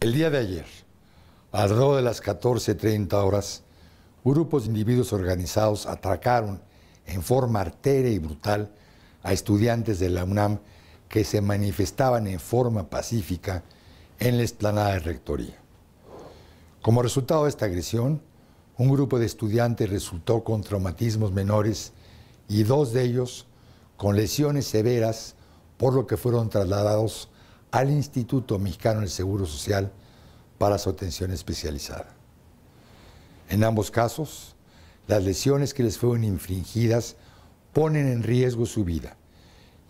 El día de ayer, alrededor de las 14.30 horas, grupos de individuos organizados atracaron en forma arteria y brutal a estudiantes de la UNAM que se manifestaban en forma pacífica en la explanada de Rectoría. Como resultado de esta agresión, un grupo de estudiantes resultó con traumatismos menores y dos de ellos con lesiones severas, por lo que fueron trasladados al Instituto Mexicano del Seguro Social para su atención especializada. En ambos casos, las lesiones que les fueron infringidas ponen en riesgo su vida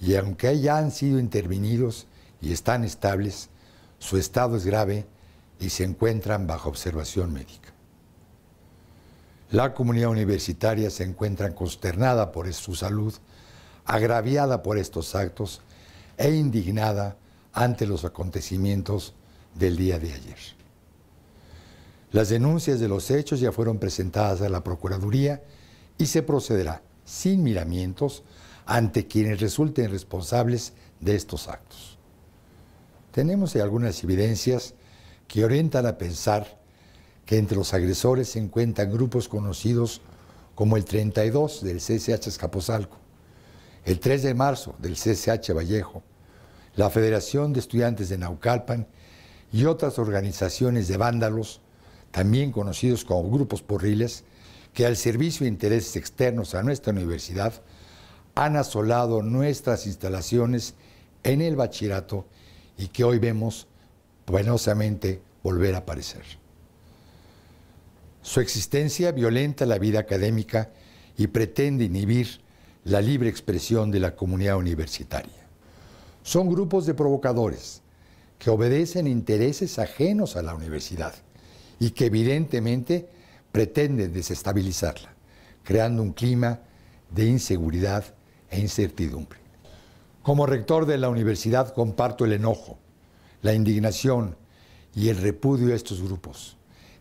y aunque ya han sido intervenidos y están estables, su estado es grave y se encuentran bajo observación médica. La comunidad universitaria se encuentra consternada por su salud, agraviada por estos actos e indignada ante los acontecimientos del día de ayer. Las denuncias de los hechos ya fueron presentadas a la Procuraduría y se procederá, sin miramientos, ante quienes resulten responsables de estos actos. Tenemos algunas evidencias que orientan a pensar que entre los agresores se encuentran grupos conocidos como el 32 del CCH Escaposalco, el 3 de marzo del CCH Vallejo, la Federación de Estudiantes de Naucalpan y otras organizaciones de vándalos, también conocidos como grupos porriles, que al servicio de intereses externos a nuestra universidad han asolado nuestras instalaciones en el bachillerato y que hoy vemos penosamente volver a aparecer. Su existencia violenta la vida académica y pretende inhibir la libre expresión de la comunidad universitaria son grupos de provocadores que obedecen intereses ajenos a la universidad y que evidentemente pretenden desestabilizarla, creando un clima de inseguridad e incertidumbre. Como rector de la universidad comparto el enojo, la indignación y el repudio a estos grupos,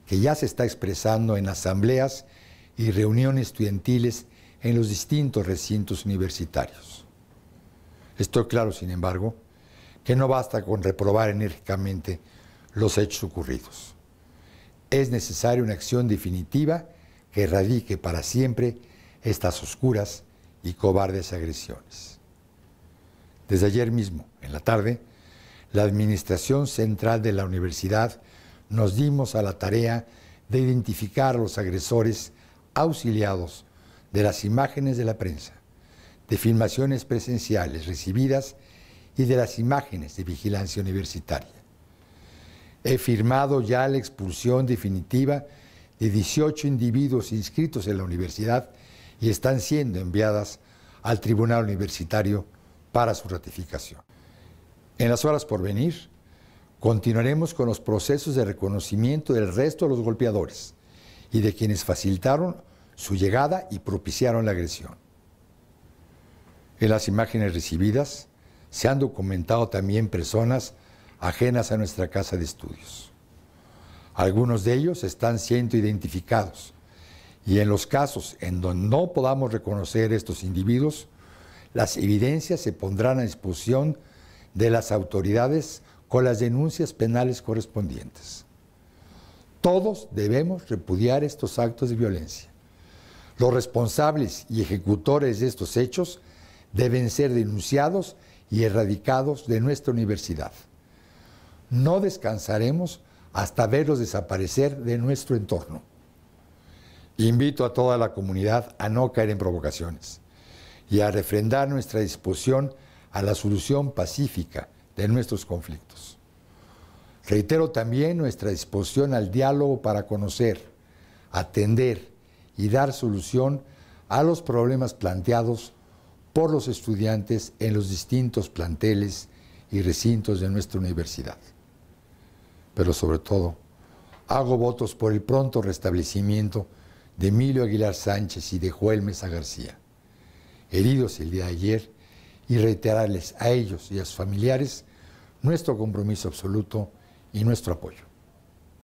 que ya se está expresando en asambleas y reuniones estudiantiles en los distintos recintos universitarios. Estoy claro, sin embargo, que no basta con reprobar enérgicamente los hechos ocurridos. Es necesaria una acción definitiva que erradique para siempre estas oscuras y cobardes agresiones. Desde ayer mismo, en la tarde, la Administración Central de la Universidad nos dimos a la tarea de identificar a los agresores auxiliados de las imágenes de la prensa de filmaciones presenciales recibidas y de las imágenes de vigilancia universitaria. He firmado ya la expulsión definitiva de 18 individuos inscritos en la universidad y están siendo enviadas al Tribunal Universitario para su ratificación. En las horas por venir, continuaremos con los procesos de reconocimiento del resto de los golpeadores y de quienes facilitaron su llegada y propiciaron la agresión. En las imágenes recibidas se han documentado también personas ajenas a nuestra casa de estudios. Algunos de ellos están siendo identificados y en los casos en donde no podamos reconocer estos individuos, las evidencias se pondrán a disposición de las autoridades con las denuncias penales correspondientes. Todos debemos repudiar estos actos de violencia. Los responsables y ejecutores de estos hechos deben ser denunciados y erradicados de nuestra universidad. No descansaremos hasta verlos desaparecer de nuestro entorno. Invito a toda la comunidad a no caer en provocaciones y a refrendar nuestra disposición a la solución pacífica de nuestros conflictos. Reitero también nuestra disposición al diálogo para conocer, atender y dar solución a los problemas planteados por los estudiantes en los distintos planteles y recintos de nuestra universidad. Pero sobre todo, hago votos por el pronto restablecimiento de Emilio Aguilar Sánchez y de Joel Mesa García, heridos el día de ayer, y reiterarles a ellos y a sus familiares nuestro compromiso absoluto y nuestro apoyo.